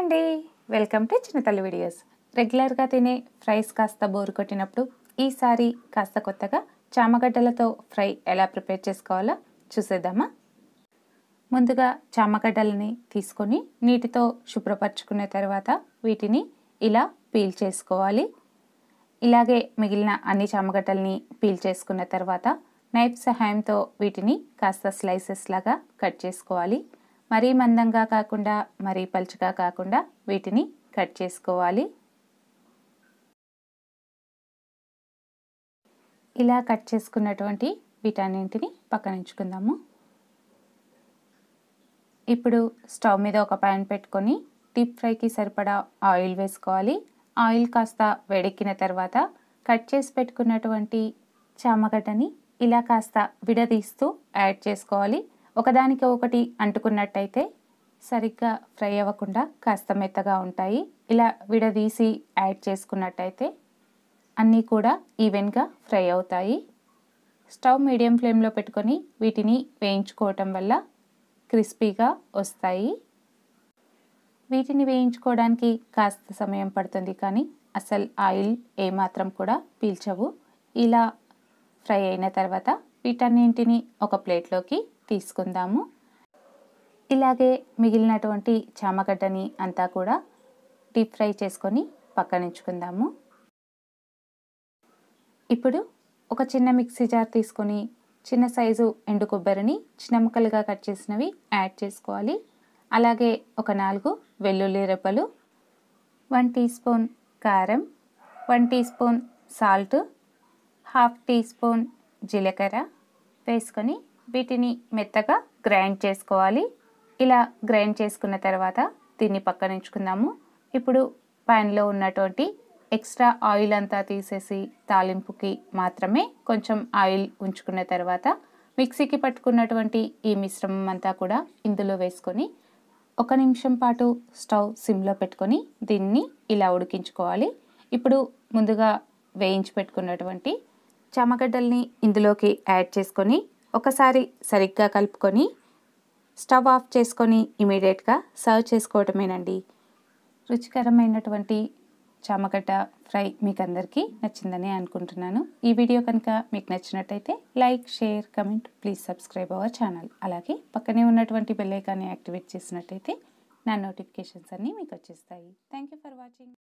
అండి welcome to చిన్నతల్లి videos రెగ్యులర్గా తినే ఫ్రైస్ కాస్త బోరు కొట్టినప్పుడు ఈసారి కాస్త కొత్తగా చామగడ్డలతో ఫ్రై ఎలా ప్రిపేర్ చేసుకోవాలో చూసేద్దామా ముందుగా చామగడ్డలని తీసుకొని నీటితో శుభ్రపరచుకున్న తర్వాత వీటిని ఇలా పీల్ చేసుకోవాలి ఇలాగే మిగిలిన అన్ని చామగడ్డల్ని పీల్ చేసుకున్న తర్వాత నైఫ్ సహాయంతో వీటిని కాస్త స్లైసెస్ లాగా కట్ చేసుకోవాలి మరీ మందంగా కాకుండా మరీ పలుచగా కాకుండా వీటిని కట్ చేసుకోవాలి ఇలా కట్ చేసుకున్నటువంటి వీటన్నింటిని పక్కన ఉంచుకుందాము ఇప్పుడు స్టవ్ మీద ఒక ప్యాన్ పెట్టుకొని డీప్ ఫ్రైకి సరిపడా ఆయిల్ వేసుకోవాలి ఆయిల్ కాస్త వేడెక్కిన తర్వాత కట్ చేసి పెట్టుకున్నటువంటి చామగడ్డని ఇలా కాస్త విడదీస్తూ యాడ్ చేసుకోవాలి ఒకదానికి ఒకటి అంటుకున్నట్టయితే సరిగ్గా ఫ్రై అవ్వకుండా కాస్త మెత్తగా ఉంటాయి ఇలా విడదీసి యాడ్ చేసుకున్నట్టయితే అన్నీ కూడా ఈవెన్గా ఫ్రై అవుతాయి స్టవ్ మీడియం ఫ్లేమ్లో పెట్టుకొని వీటిని వేయించుకోవటం వల్ల క్రిస్పీగా వస్తాయి వీటిని వేయించుకోవడానికి కాస్త సమయం పడుతుంది కానీ అసలు ఆయిల్ ఏమాత్రం కూడా పీల్చవు ఇలా ఫ్రై అయిన తర్వాత వీటన్నింటిని ఒక ప్లేట్లోకి తీసుకుందాము ఇలాగే మిగిలినటువంటి చామగడ్డని అంతా కూడా డీప్ ఫ్రై చేసుకొని పక్కనించుకుందాము ఇప్పుడు ఒక చిన్న మిక్సీ జార్ తీసుకొని చిన్న సైజు ఎండు కొబ్బరిని చిన్న ముక్కలుగా కట్ చేసినవి యాడ్ చేసుకోవాలి అలాగే ఒక నాలుగు వెల్లుల్లి రెప్పలు వన్ టీ స్పూన్ కారం one teaspoon salt half teaspoon జీలకర్ర వేసుకొని వీటిని మెత్తగా గ్రైండ్ చేసుకోవాలి ఇలా గ్రైండ్ చేసుకున్న తర్వాత దీన్ని పక్కన ఉంచుకుందాము ఇప్పుడు ప్యాన్లో ఉన్నటువంటి ఎక్స్ట్రా ఆయిల్ అంతా తీసేసి తాలింపుకి మాత్రమే కొంచెం ఆయిల్ ఉంచుకున్న తర్వాత మిక్సీకి పట్టుకున్నటువంటి ఈ మిశ్రమం అంతా కూడా ఇందులో వేసుకొని ఒక నిమిషం పాటు స్టవ్ సిమ్లో పెట్టుకొని దీన్ని ఇలా ఉడికించుకోవాలి ఇప్పుడు ముందుగా వేయించి పెట్టుకున్నటువంటి చామగడ్డల్ని ఇందులోకి యాడ్ చేసుకొని ఒకసారి సరిగ్గా కలుపుకొని స్టవ్ ఆఫ్ చేసుకొని ఇమీడియట్గా సర్వ్ చేసుకోవటమేనండి రుచికరమైనటువంటి చామగడ్డ ఫ్రై మీకు అందరికీ నచ్చిందని అనుకుంటున్నాను ఈ వీడియో కనుక మీకు నచ్చినట్టయితే like share comment please subscribe our channel అలాగే పక్కనే ఉన్నటువంటి బెల్లైకాన్ని యాక్టివేట్ చేసినట్టయితే నా నోటిఫికేషన్స్ అన్నీ మీకు వచ్చేస్తాయి థ్యాంక్ ఫర్ వాచింగ్